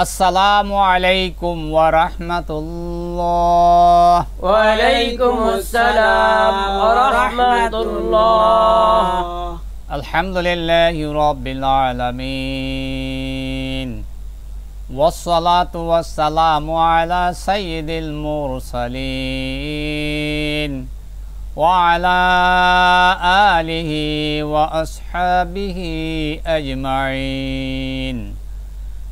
السلام عليكم ورحمة الله وعليكم السلام ورحمة الله الحمد لله رب العالمين والصلاة والسلام على سيد المرسلين وعلى آله وأصحابه أجمعين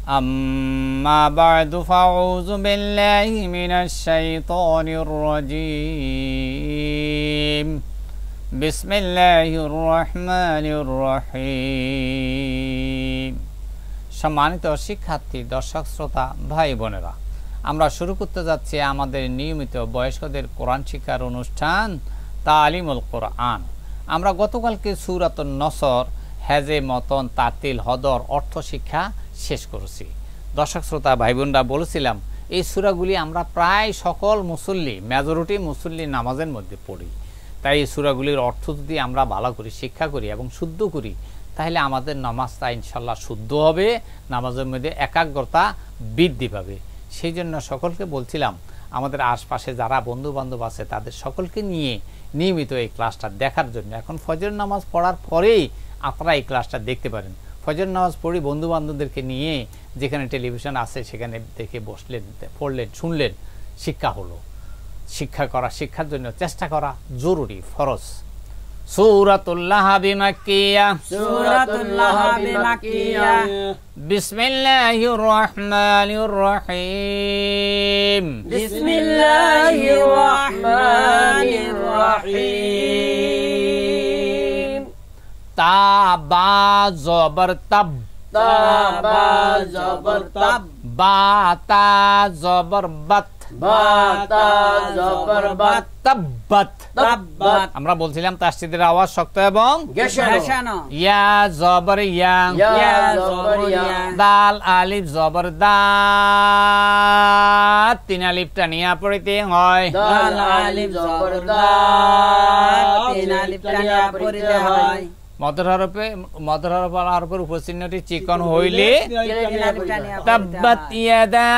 أما بعد فأعوذ بالله من الشيطان الرجيم بسم الله الرحمن الرحيم সম্মানিত শিক্ষার্থী দর্শক শ্রোতা ভাই বোনেরা আমরা শুরু করতে যাচ্ছি আমাদের নিয়মিত বয়স্কদের কোরআন শিক্ষার অনুষ্ঠান তালিমুল কোরআন আমরা গতকালকে সুরাত নসর হেজে মতন তাতিল হদর অর্থ শিক্ষা শেষ করেছি দর্শক শ্রোতা ভাই বোনরা বলেছিলাম এই সুরাগুলি আমরা প্রায় সকল মুসল্লি মেজরিটি মুসল্লি নামাজের মধ্যে পড়ি তাই এই সুরাগুলির অর্থ যদি আমরা ভালো করি শিক্ষা করি এবং শুদ্ধ করি তাহলে আমাদের নামাজটা ইনশাল্লাহ শুদ্ধ হবে নামাজের মধ্যে একাগ্রতা বৃদ্ধি পাবে সেই জন্য সকলকে বলছিলাম আমাদের আশপাশে যারা বন্ধু বান্ধব আছে তাদের সকলকে নিয়ে নিয়মিত এই ক্লাসটা দেখার জন্য এখন ফজর নামাজ পড়ার পরেই আপনারা এই ক্লাসটা দেখতে পারেন ফজর নামাজ পড়ি বন্ধু বান্ধবদেরকে নিয়ে যেখানে টেলিভিশন আছে সেখানে দেখে বসলেন পড়লেন শুনলেন শিক্ষা হলো শিক্ষা করা শিক্ষার জন্য চেষ্টা করা জরুরি ফরজ সূরাতুল্লাহ বিসমিল্লাহির রহিম বিসমিল্লাহির রহিম আমরা বলছিলাম তাসদীদের আওয়াজ শক্ত এবং ইয়া জবর দাল আলিফ জবর তিন আলিফটা নিয়া পড়িতে হয় আলিফ জবর দা নিয়া পড়িতে হয় মদর হরফে মদর হরফ আল হরফের উপচিহ্নটি চিকন হইলে তাব্বাত ইয়াদা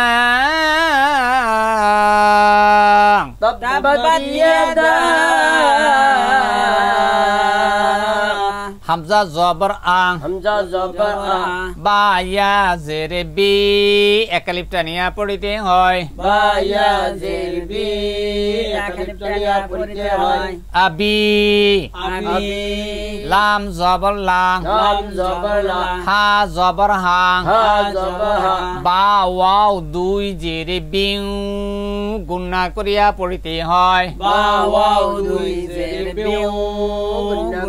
তাব্বাত ইয়াদা হামজা জবর আং হামজা জবর আং বায়া জেরে বি একালিপটা নিয়া পড়িতে হয় বায়া জেরে বি একালিপটা নিয়া পড়িতে হয় আবি আবি লাম জবর লাং লাম জবর লাং হা জবর হাং হা জবর হাং বা ওয়াও দুই জেরে বিউ গুণনা করিয়া পড়িতে হয় বা ওয়াও দুই জেরে বিউ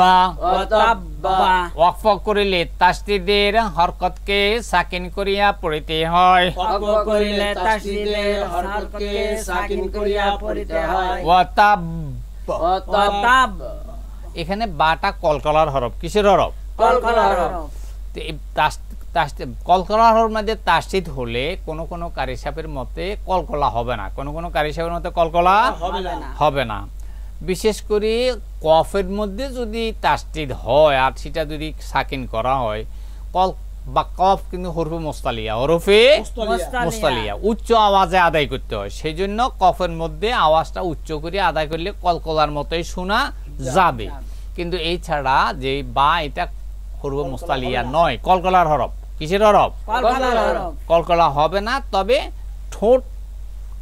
ওয়াকফ করিলে হরকতকে সাকিন করিয়া পড়িতে হয় এখানে বাটা কলকলার হরফ কিসের হরফ কলকলার হরফ কলকলা হরফ মধ্যে তাস্তিদ হলে কোন কোন কারিসাপের মতে কলকলা হবে না কোন কোন কারিসাপের মতে কলকলা হবে না বিশেষ করে কফের মধ্যে যদি তাস্টিদ হয় আর সেটা যদি সাকিন করা হয় কল বা কফ কিন্তু হরফে মোস্তালিয়া হরফে মোস্তালিয়া উচ্চ আওয়াজে আদায় করতে হয় সেই জন্য কফের মধ্যে আওয়াজটা উচ্চ করে আদায় করলে কলকলার মতোই শোনা যাবে কিন্তু এই ছাড়া যে বা এটা হরফে মোস্তালিয়া নয় কলকলার হরফ কিসের হরফ কলকলা হবে না তবে ঠোঁট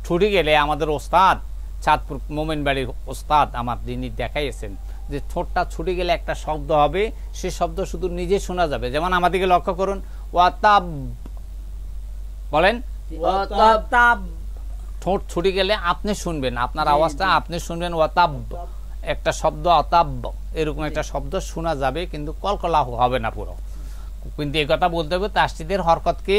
ঠুটে গেলে আমাদের ওস্তাদ চাঁদপুর মোমেন বাড়ির ওস্তাদ আমার যিনি দেখাইয়েছেন যে ঠোঁটটা ছুটে গেলে একটা শব্দ হবে সে শব্দ শুধু নিজে শোনা যাবে যেমন আমাদেরকে লক্ষ্য করুন ওয়াতাব বলেন ঠোঁট ছুটে গেলে আপনি শুনবেন আপনার আওয়াজটা আপনি শুনবেন ওয়াতাব একটা শব্দ অতাব্য এরকম একটা শব্দ শোনা যাবে কিন্তু কলকলা হবে না পুরো কিন্তু এই কথা বলতে হবে তাস্তিদের হরকতকে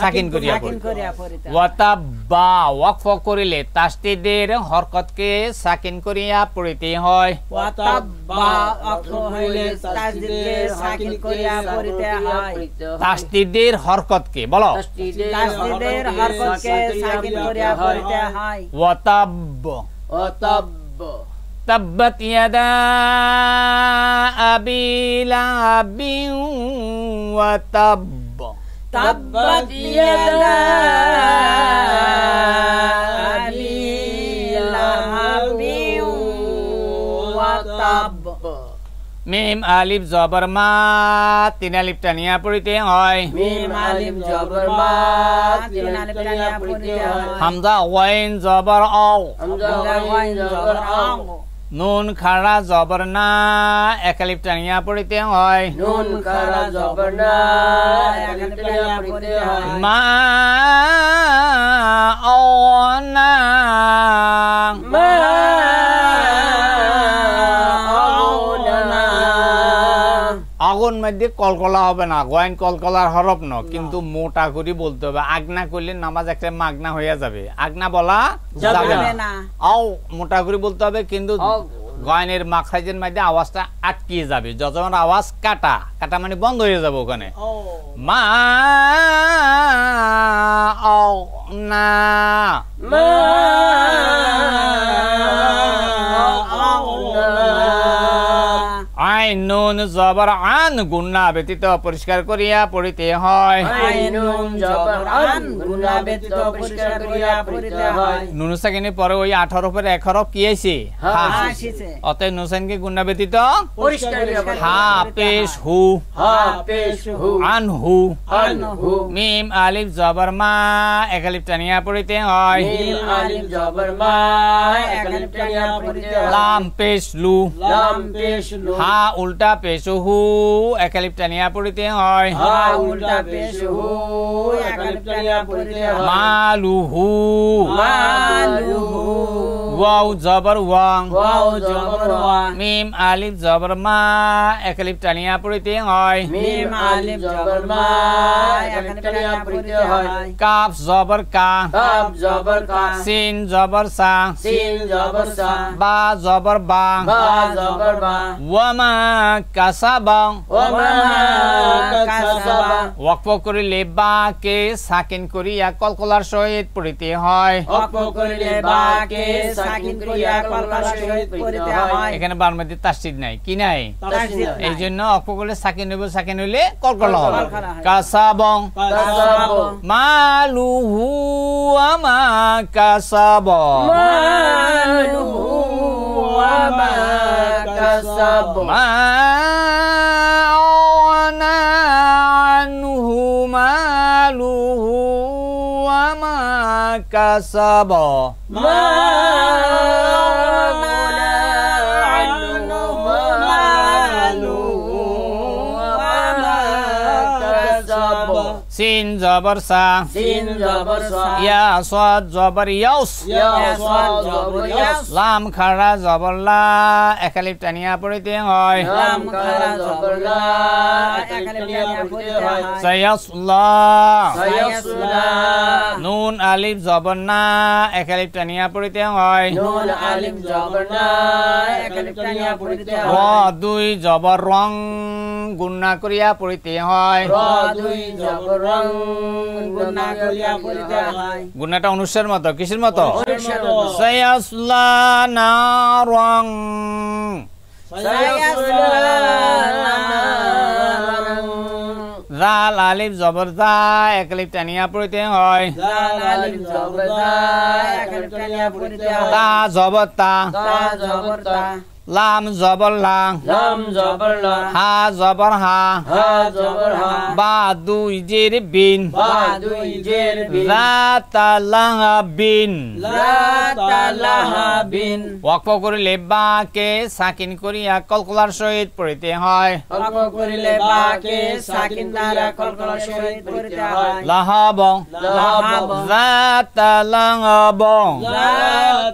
সাকিন করিয়া পড়িত ওয়াতাব্বা ওয়াকফ করিলে তাসদিদের হরকতকে সাকিন করিয়া পড়িতে হয় ওয়াতাব্বা ওয়াকফ হইলে তাসদিদকে সাকিন করিয়া পড়িতে হয় তাসদিদের হরকতকে বলো তাসদিদের হরকতকে সাকিন করিয়া পড়িতে হয় ওয়াতাব্ব ওয়াতাব্ব تبت يدا أبي لهب وتب تبت মিম আলিফ জবর মা তিন আলিফ টানিয়া পড়িতে হয় মিম আলিফ জবর তিন আলিফ টানিয়া পড়িতে হয় হামজা ওয়াইন জবর আও হামজা ওয়াইন জবর আও নুন খাড়া জবর না একালিপ টানিয়া পড়িতে হয় নুন খাড়া জবর না মা অনা মধ্যে কলকলা হবে না গয়েন কলকলার হরপ ন কিন্তু মোটা করে বলতে হবে আগনা করলে নামাজ একটা মাগনা হয়ে যাবে আগনা বলা যাবে না ও মোটা করে বলতে হবে কিন্তু গয়নের মাখাইজের মধ্যে আওয়াজটা আটকে যাবে যতক্ষণ আওয়াজ কাটা কাটা মানে বন্ধ হয়ে যাবে ওখানে মা না মা নুন জবর আন গুণা ব্যতীত পরিষ্কার করিয়া পড়িতে হয় আইনুন জবর আন না হ্যাঁ, ব্যতীত পরিষ্কার করিয়া পড়িতে হয় নুনু সাকিনি কি হা পেশ হু আন মিম আলিফ জবর মা এক টানিয়া পড়িতে হয় লাম পেশ লু হা উল্টা পেশ হু এক টানিয়া পড়িতে হয় হা উল্টা পেশ হু Maluhu. Maluhu. ওয়াও জবর ওয়াং ওয়াও জবর ওয়াং মিম আলিফ জবর মা এক টানিয়া পড়িতে হয় মিম আলিফ জবর মা এক টানিয়া পড়িতে হয় কাফ জবর কা কাফ জবর কা সিন জবর সা সিন জবর সা বা জবর বা বা জবর বা ওয়ামা কাসাবা ওয়ামা কাসাবা ওয়াকফ করিলে বা কে সাকিন করিয়া কলকলার সহিত পড়িতে হয় ওয়াকফ করিলে বা কে এখানে বারমাতে তাসিদ নাই কি নাই এই জন্য অক্ষ সাকিন হইব সাকিন হইলে কলকল হবে কাসাবং আমা কাসাব মা عنه كسبا ما أغنى عنه ماله وما كسب سين زبر سا سين زبر سا يا صاد زبر يوس يا صاد زبر يوس لام خارا زبر لا একালিপ টানিয়া পড়িতে হয় লাম খারা জবর লা একালিপ টানিয়া পড়িতে হয় সায়াসুল্লাহ সায়াসুল্লাহ নুন আলিফ জবর না এক আলিফ টানিয়া পড়িতে হয় নুন আলিফ জবর না এক আলিফ টানিয়া পড়িতে হয় র দুই জবর রং গুণনা করিয়া পড়িতে হয় র দুই জবর রং গুণনা করিয়া পড়িতে হয় গুণনাটা অনুষ্ঠের মতো কিসের মতো সায়াসলা না রং সায়া জাল আলিফ জবর জা এক আলিফ টানিয়া পড়িতে হয় জাল আলিফ জবর লাম জবর লাং লাম জবর লাং হা জবর হা হা জবর হা বা দুই জের বিন বা দুই জের বিন লা তা লাহা বিন লা তা লাহা বিন ওয়াকফ করিলে বা সাকিন করিয়া কলকলার সহিত পড়িতে হয় ওয়াকফ করিলে বা কে সাকিন দ্বারা কলকলার সহিত পড়িতে হয় লাহাব লাহাব লা তা লাহাব লা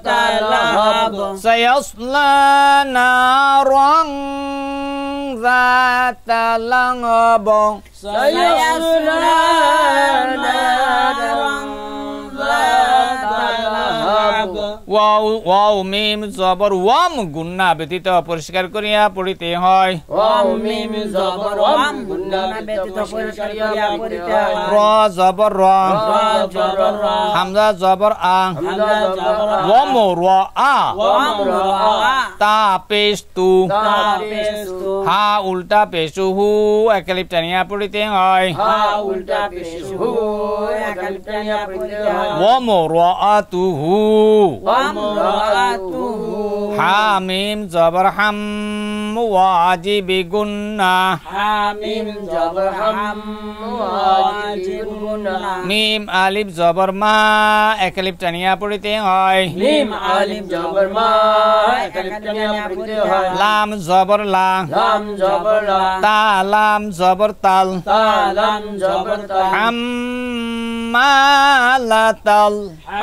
তা লাহাব সায়াসলা narong zata langabong. Sayang sunan ওয়াও ওয়াও মিম জবর ওয়াম গুন্না ব্যতীত পরিষ্কার করিয়া পড়িতে হয় ওয়াও মিম জবর ওয়াম গুন্না ব্যতীত পরিষ্কার করিয়া পড়িতে হয় র হামজা জবর আ হামজা তা পেশ তু হা উল্টা পেশু হু একালিপ টানিয়া পড়িতে হয় হা উল্টা পেশু আ তু হু হামিম জবর হাম আজি বিগুন্না হামিম জবর মিম আলিফ জবর মা এক টানিয়া পড়িতে হয় মিম জবর মা লাম জবর লা লাম জবর তা লাম জবর তাল তা লাম জবর তাল হাম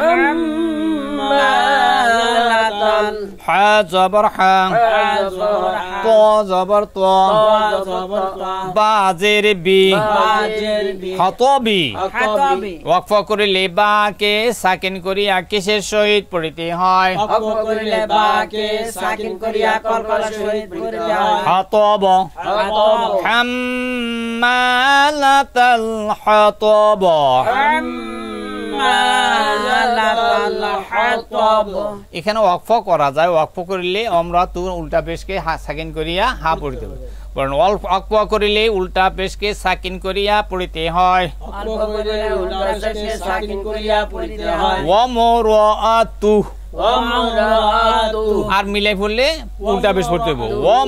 হাম হা জবর হা ত জবর ত বা বি হত বি ওয়াকফ করিলে বা কে সাকিন করিয়া কিসের সহিত পড়িতে হয় হয় হত ব ব এখানে ওয়াকফ করা যায় ওয়াকফ করিলে আমরা তুর উল্টা পেশকে সাকিন করিয়া হা পড়িতে হবে বরং ওয়াকফ করিলে উল্টা পেশকে সাকিন করিয়া পড়িতে হয় ওয়ামরাতু আর মিলাই পড়লে উল্টা বেশ পড়তে হবে দর্শক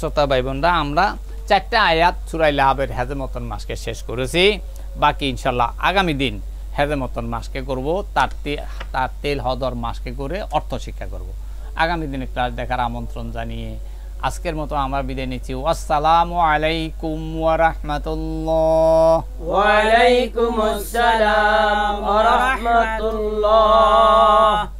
শ্রোতা ভাই বোনরা আমরা চারটা আয়াত সুরাই লাহাবের হেজমতন মাসকে শেষ করেছি বাকি ইনশাল্লাহ আগামী দিন হেজমতন মাসকে করব তার তার তেল হদর মাসকে করে অর্থ শিক্ষা করবো আগামী দিনে ক্লাস দেখার আমন্ত্রণ জানিয়ে আজকের মতো আমরা বিদায় নিচ্ছি আসসালামু আলাইকুম ওয়া রাহমাতুল্লাহ ওয়া আলাইকুম আসসালাম ওয়া রাহমাতুল্লাহ